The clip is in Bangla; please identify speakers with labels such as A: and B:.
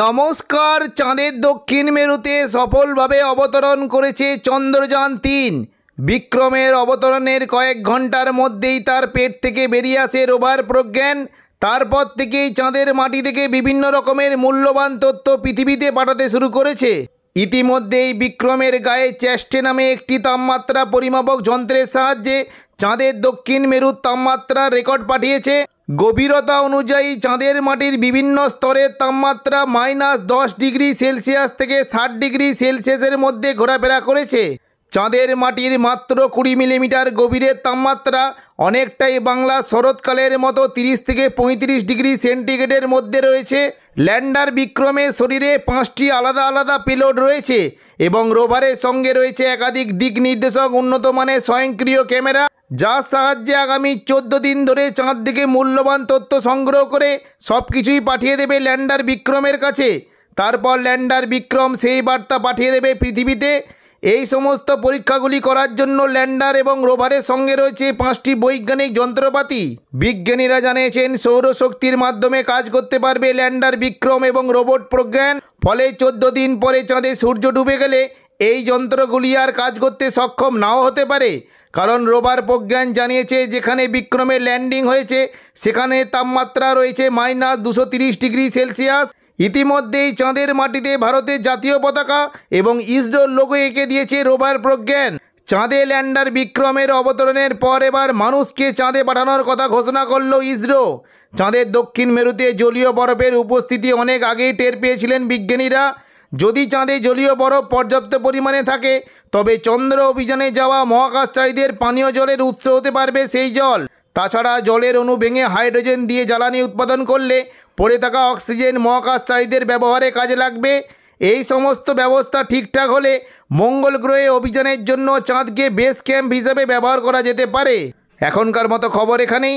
A: নমস্কার চাঁদের দক্ষিণ মেরুতে সফলভাবে অবতরণ করেছে চন্দ্রযান তিন বিক্রমের অবতরণের কয়েক ঘন্টার মধ্যেই তার পেট থেকে বেরিয়ে আসে রোভার প্রজ্ঞান তারপর থেকেই চাঁদের মাটি থেকে বিভিন্ন রকমের মূল্যবান তথ্য পৃথিবীতে পাঠাতে শুরু করেছে ইতিমধ্যেই বিক্রমের গায়ে চেষ্টে নামে একটি তাপমাত্রা পরিমাপক যন্ত্রের সাহায্যে চাঁদের দক্ষিণ মেরুর তাপমাত্রা রেকর্ড পাঠিয়েছে গভীরতা অনুযায়ী চাঁদের মাটির বিভিন্ন স্তরের তাপমাত্রা মাইনাস দশ ডিগ্রি সেলসিয়াস থেকে ষাট ডিগ্রি সেলসিয়াসের মধ্যে ঘোরাফেরা করেছে চাঁদের মাটির মাত্র কুড়ি মিলিমিটার গভীরের তাপমাত্রা অনেকটাই বাংলা শরৎকালের মতো তিরিশ থেকে পঁয়ত্রিশ ডিগ্রি সেন্টিগ্রেডের মধ্যে রয়েছে ল্যান্ডার বিক্রমের শরীরে পাঁচটি আলাদা আলাদা পেলোড রয়েছে এবং রোভারের সঙ্গে রয়েছে একাধিক দিক নির্দেশক উন্নত মানের স্বয়ংক্রিয় ক্যামেরা যার সাহায্যে আগামী চোদ্দ দিন ধরে চাঁদ দিকে মূল্যবান তথ্য সংগ্রহ করে সব কিছুই পাঠিয়ে দেবে ল্যান্ডার বিক্রমের কাছে তারপর ল্যান্ডার বিক্রম সেই বার্তা পাঠিয়ে দেবে পৃথিবীতে এই সমস্ত পরীক্ষাগুলি করার জন্য ল্যান্ডার এবং রোভারের সঙ্গে রয়েছে পাঁচটি বৈজ্ঞানিক যন্ত্রপাতি বিজ্ঞানীরা জানিয়েছেন সৌরশক্তির মাধ্যমে কাজ করতে পারবে ল্যান্ডার বিক্রম এবং রোবট প্রজ্ঞান ফলে চোদ্দ দিন পরে চাঁদে সূর্য ডুবে গেলে এই যন্ত্রগুলি আর কাজ করতে সক্ষম নাও হতে পারে কারণ রোবার প্রজ্ঞান জানিয়েছে যেখানে বিক্রমে ল্যান্ডিং হয়েছে সেখানে তাপমাত্রা রয়েছে মাইনাস দুশো ডিগ্রি সেলসিয়াস ইতিমধ্যেই চাঁদের মাটিতে ভারতের জাতীয় পতাকা এবং ইসরোর লোগো এঁকে দিয়েছে রোবার প্রজ্ঞান চাঁদে ল্যান্ডার বিক্রমের অবতরণের পর এবার মানুষকে চাঁদে পাঠানোর কথা ঘোষণা করল ইসরো চাঁদের দক্ষিণ মেরুতে জলীয় বরফের উপস্থিতি অনেক আগেই টের পেয়েছিলেন বিজ্ঞানীরা যদি চাঁদে জলীয় বরফ পর্যাপ্ত পরিমাণে থাকে তবে চন্দ্র অভিযানে যাওয়া মহাকাশচারীদের পানীয় জলের উৎস হতে পারবে সেই জল তাছাড়া জলের অণু ভেঙে হাইড্রোজেন দিয়ে জ্বালানি উৎপাদন করলে পড়ে থাকা অক্সিজেন মহাকাশচারীদের ব্যবহারে কাজে লাগবে এই সমস্ত ব্যবস্থা ঠিকঠাক হলে মঙ্গল গ্রহে অভিযানের জন্য চাঁদকে বেস ক্যাম্প হিসেবে ব্যবহার করা যেতে পারে এখনকার মতো খবর এখানেই